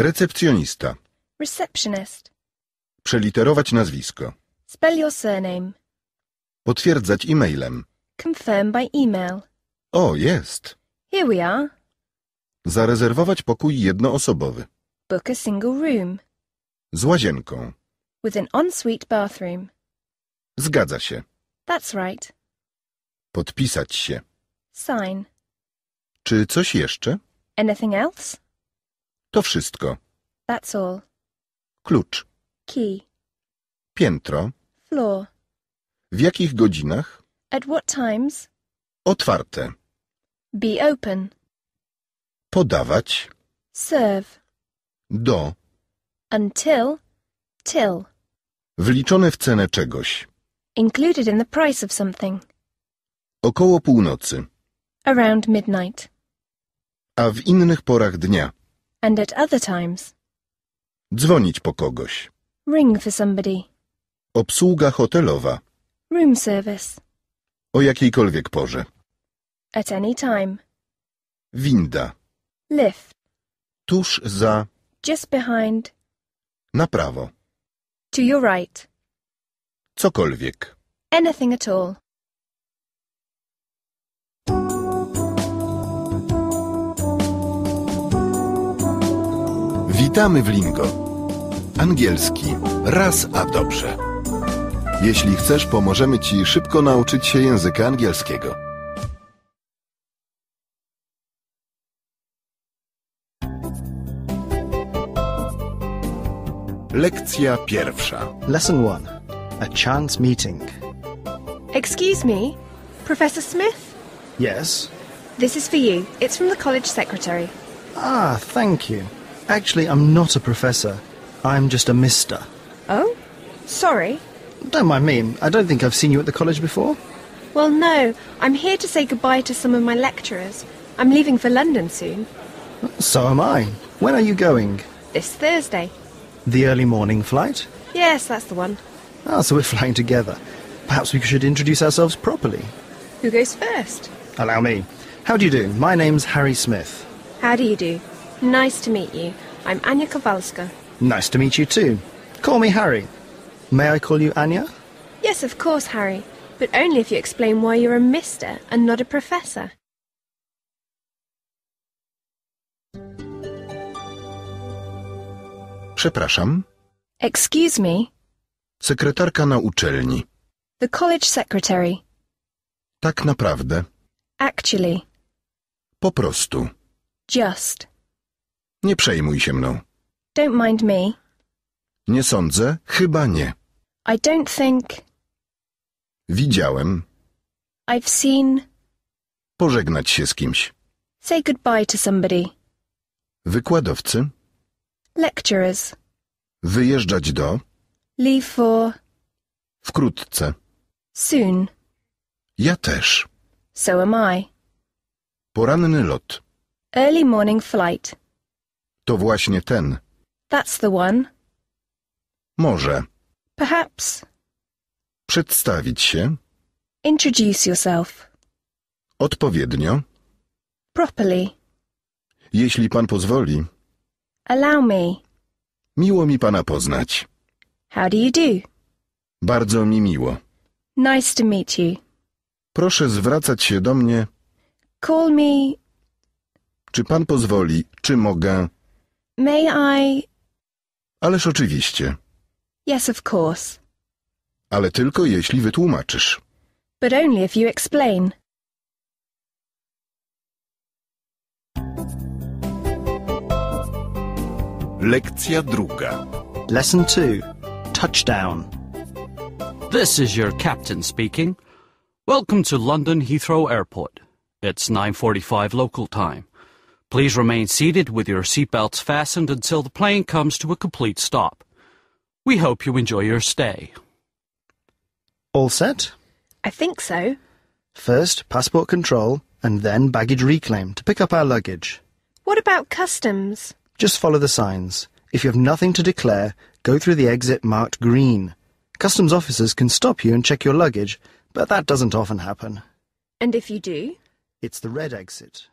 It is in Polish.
Recepcjonista. Receptionist. Przeliterować nazwisko. Spell your surname. Potwierdzać e-mailem. Confirm by email. O, jest. Here we are. Zarezerwować pokój jednoosobowy. Book a single room. Z łazienką. With an ensuite bathroom. Zgadza się. That's right. Podpisać się. Sign. Czy coś jeszcze? Anything else? To wszystko. That's all. Klucz. Key. Piętro. Floor. W jakich godzinach? At what times? Otwarte. Be open. Podawać. Serve. Do. Until. Till. Wliczone w cenę czegoś. Included in the price of something. Około północy. Around midnight. A w innych porach dnia and at other times. Dzwonić po kogoś. Ring for somebody. Obsługa hotelowa. Room service. O jakiejkolwiek porze. At any time. Winda. Lift. Tuż za. Just behind. Na prawo. To your right. Cokolwiek. Anything at all. Witamy w Lingo. Angielski. Raz a dobrze. Jeśli chcesz, pomożemy Ci szybko nauczyć się języka angielskiego. Lekcja pierwsza. Lesson 1. A chance meeting. Excuse me, Professor Smith? Yes. This is for you. It's from the college secretary. Ah, thank you. Actually, I'm not a professor. I'm just a mister. Oh? Sorry. Don't mind me. I don't think I've seen you at the college before. Well, no. I'm here to say goodbye to some of my lecturers. I'm leaving for London soon. So am I. When are you going? This Thursday. The early morning flight? Yes, that's the one. Ah, so we're flying together. Perhaps we should introduce ourselves properly. Who goes first? Allow me. How do you do? My name's Harry Smith. How do you do? Nice to meet you. I'm Anya Kowalska. Nice to meet you too. Call me Harry. May I call you Anya? Yes, of course, Harry. But only if you explain why you're a mister and not a professor. Przepraszam. Excuse me. Sekretarka na uczelni. The college secretary. Tak naprawdę. Actually. Po prostu. Just. Nie przejmuj się mną. Don't mind me. Nie sądzę, chyba nie. I don't think. Widziałem. I've seen. Pożegnać się z kimś. Say goodbye to somebody. Wykładowcy. Lecturers. Wyjeżdżać do. Leave for. Wkrótce. Soon. Ja też. So am I. Poranny lot. Early morning flight. To właśnie ten. That's the one. Może. Perhaps. Przedstawić się. Introduce yourself. Odpowiednio. Properly. Jeśli pan pozwoli. Allow me. Miło mi pana poznać. How do you do? Bardzo mi miło. Nice to meet you. Proszę zwracać się do mnie. Call me... Czy pan pozwoli, czy mogę... May I... Ależ oczywiście. Yes, of course. Ale tylko jeśli wytłumaczysz. But only if you explain. Lekcja druga. Lesson 2. Touchdown. This is your captain speaking. Welcome to London Heathrow Airport. It's 9.45 local time. Please remain seated with your seatbelts fastened until the plane comes to a complete stop. We hope you enjoy your stay. All set? I think so. First, passport control, and then baggage reclaim to pick up our luggage. What about customs? Just follow the signs. If you have nothing to declare, go through the exit marked green. Customs officers can stop you and check your luggage, but that doesn't often happen. And if you do? It's the red exit.